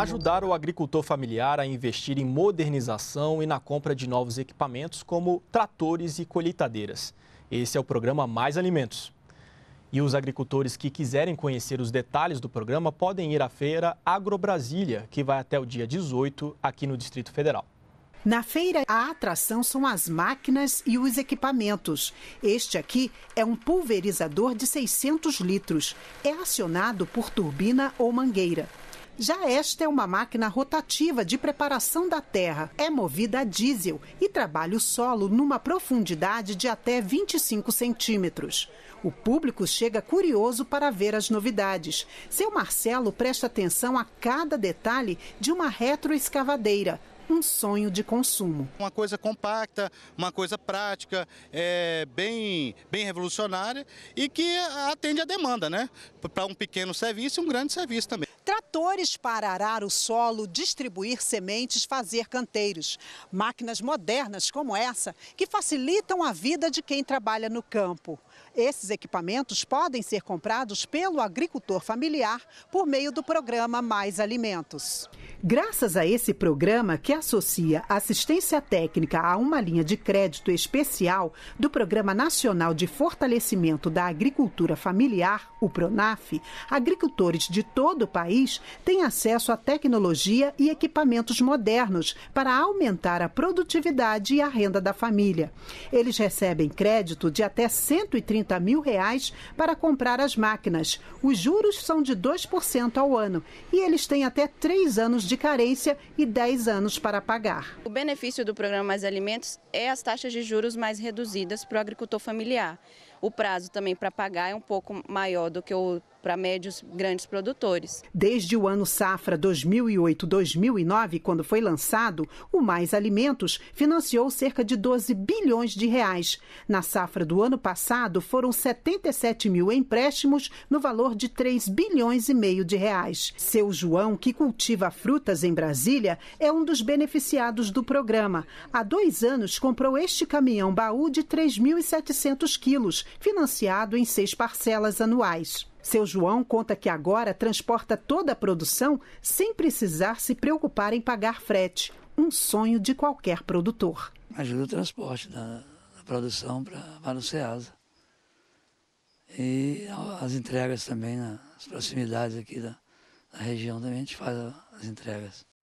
Ajudar o agricultor familiar a investir em modernização e na compra de novos equipamentos, como tratores e colheitadeiras. Esse é o programa Mais Alimentos. E os agricultores que quiserem conhecer os detalhes do programa podem ir à feira Agrobrasília, que vai até o dia 18 aqui no Distrito Federal. Na feira, a atração são as máquinas e os equipamentos. Este aqui é um pulverizador de 600 litros. É acionado por turbina ou mangueira. Já esta é uma máquina rotativa de preparação da terra. É movida a diesel e trabalha o solo numa profundidade de até 25 centímetros. O público chega curioso para ver as novidades. Seu Marcelo presta atenção a cada detalhe de uma retroescavadeira, um sonho de consumo. Uma coisa compacta, uma coisa prática, é, bem, bem revolucionária e que atende à demanda, né? Para um pequeno serviço e um grande serviço também tratores para arar o solo, distribuir sementes, fazer canteiros. Máquinas modernas como essa, que facilitam a vida de quem trabalha no campo. Esses equipamentos podem ser comprados pelo agricultor familiar por meio do programa Mais Alimentos. Graças a esse programa, que associa assistência técnica a uma linha de crédito especial do Programa Nacional de Fortalecimento da Agricultura Familiar, o PRONAF, agricultores de todo o país têm acesso a tecnologia e equipamentos modernos para aumentar a produtividade e a renda da família. Eles recebem crédito de até 130 mil reais para comprar as máquinas. Os juros são de 2% ao ano e eles têm até três anos de carência e 10 anos para pagar. O benefício do programa Mais Alimentos é as taxas de juros mais reduzidas para o agricultor familiar o prazo também para pagar é um pouco maior do que o para médios grandes produtores. Desde o ano safra 2008-2009, quando foi lançado, o Mais Alimentos financiou cerca de 12 bilhões de reais. Na safra do ano passado, foram 77 mil empréstimos no valor de 3 bilhões e meio de reais. Seu João, que cultiva frutas em Brasília, é um dos beneficiados do programa. Há dois anos comprou este caminhão baú de 3.700 quilos financiado em seis parcelas anuais. Seu João conta que agora transporta toda a produção sem precisar se preocupar em pagar frete, um sonho de qualquer produtor. Ajuda o transporte da, da produção para, para o SEASA. E as entregas também nas proximidades aqui da, da região também a gente faz as entregas.